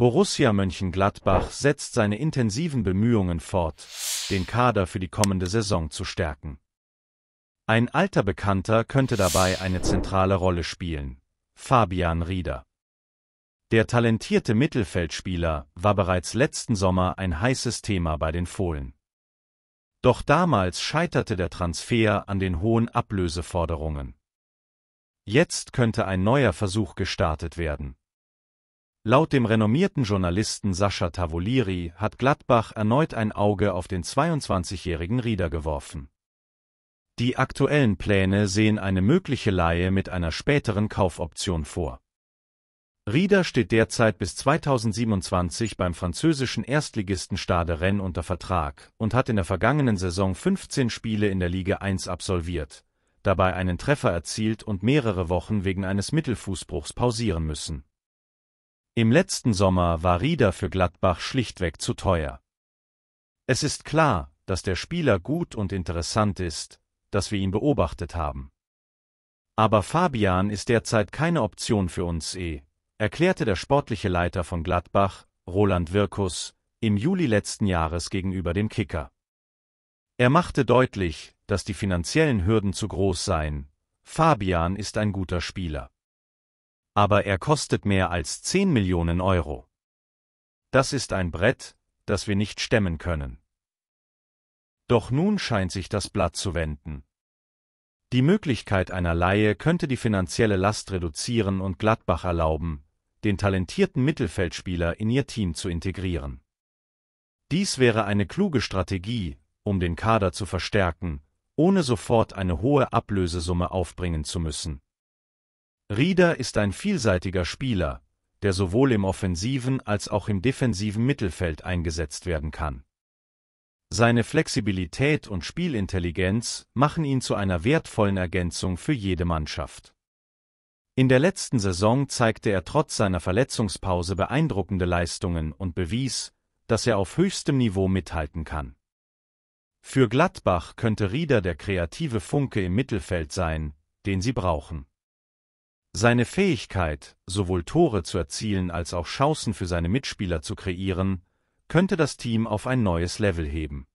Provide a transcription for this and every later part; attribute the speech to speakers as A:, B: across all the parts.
A: Borussia Mönchengladbach setzt seine intensiven Bemühungen fort, den Kader für die kommende Saison zu stärken. Ein alter Bekannter könnte dabei eine zentrale Rolle spielen, Fabian Rieder. Der talentierte Mittelfeldspieler war bereits letzten Sommer ein heißes Thema bei den Fohlen. Doch damals scheiterte der Transfer an den hohen Ablöseforderungen. Jetzt könnte ein neuer Versuch gestartet werden. Laut dem renommierten Journalisten Sascha Tavolieri hat Gladbach erneut ein Auge auf den 22-jährigen Rieder geworfen. Die aktuellen Pläne sehen eine mögliche Laie mit einer späteren Kaufoption vor. Rieder steht derzeit bis 2027 beim französischen Erstligisten Stade Rennes unter Vertrag und hat in der vergangenen Saison 15 Spiele in der Liga 1 absolviert, dabei einen Treffer erzielt und mehrere Wochen wegen eines Mittelfußbruchs pausieren müssen im letzten Sommer war Rieder für Gladbach schlichtweg zu teuer. Es ist klar, dass der Spieler gut und interessant ist, dass wir ihn beobachtet haben. Aber Fabian ist derzeit keine Option für uns eh, erklärte der sportliche Leiter von Gladbach, Roland Wirkus, im Juli letzten Jahres gegenüber dem Kicker. Er machte deutlich, dass die finanziellen Hürden zu groß seien. Fabian ist ein guter Spieler aber er kostet mehr als 10 Millionen Euro. Das ist ein Brett, das wir nicht stemmen können. Doch nun scheint sich das Blatt zu wenden. Die Möglichkeit einer Laie könnte die finanzielle Last reduzieren und Gladbach erlauben, den talentierten Mittelfeldspieler in ihr Team zu integrieren. Dies wäre eine kluge Strategie, um den Kader zu verstärken, ohne sofort eine hohe Ablösesumme aufbringen zu müssen. Rieder ist ein vielseitiger Spieler, der sowohl im offensiven als auch im defensiven Mittelfeld eingesetzt werden kann. Seine Flexibilität und Spielintelligenz machen ihn zu einer wertvollen Ergänzung für jede Mannschaft. In der letzten Saison zeigte er trotz seiner Verletzungspause beeindruckende Leistungen und bewies, dass er auf höchstem Niveau mithalten kann. Für Gladbach könnte Rieder der kreative Funke im Mittelfeld sein, den sie brauchen. Seine Fähigkeit, sowohl Tore zu erzielen als auch Chancen für seine Mitspieler zu kreieren, könnte das Team auf ein neues Level heben.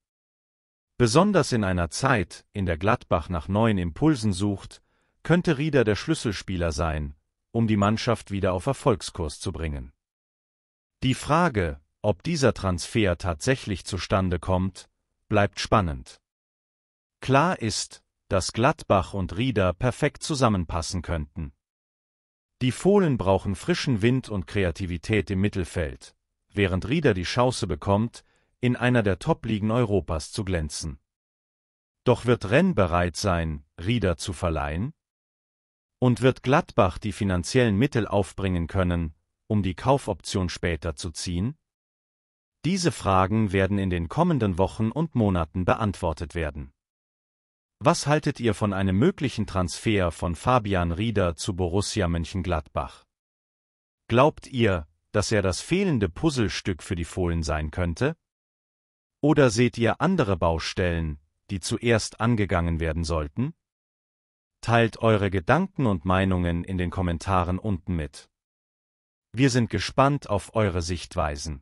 A: Besonders in einer Zeit, in der Gladbach nach neuen Impulsen sucht, könnte Rieder der Schlüsselspieler sein, um die Mannschaft wieder auf Erfolgskurs zu bringen. Die Frage, ob dieser Transfer tatsächlich zustande kommt, bleibt spannend. Klar ist, dass Gladbach und Rieder perfekt zusammenpassen könnten. Die Fohlen brauchen frischen Wind und Kreativität im Mittelfeld, während Rieder die Chance bekommt, in einer der Top-Ligen Europas zu glänzen. Doch wird Renn bereit sein, Rieder zu verleihen? Und wird Gladbach die finanziellen Mittel aufbringen können, um die Kaufoption später zu ziehen? Diese Fragen werden in den kommenden Wochen und Monaten beantwortet werden. Was haltet ihr von einem möglichen Transfer von Fabian Rieder zu Borussia Mönchengladbach? Glaubt ihr, dass er das fehlende Puzzlestück für die Fohlen sein könnte? Oder seht ihr andere Baustellen, die zuerst angegangen werden sollten? Teilt eure Gedanken und Meinungen in den Kommentaren unten mit. Wir sind gespannt auf eure Sichtweisen.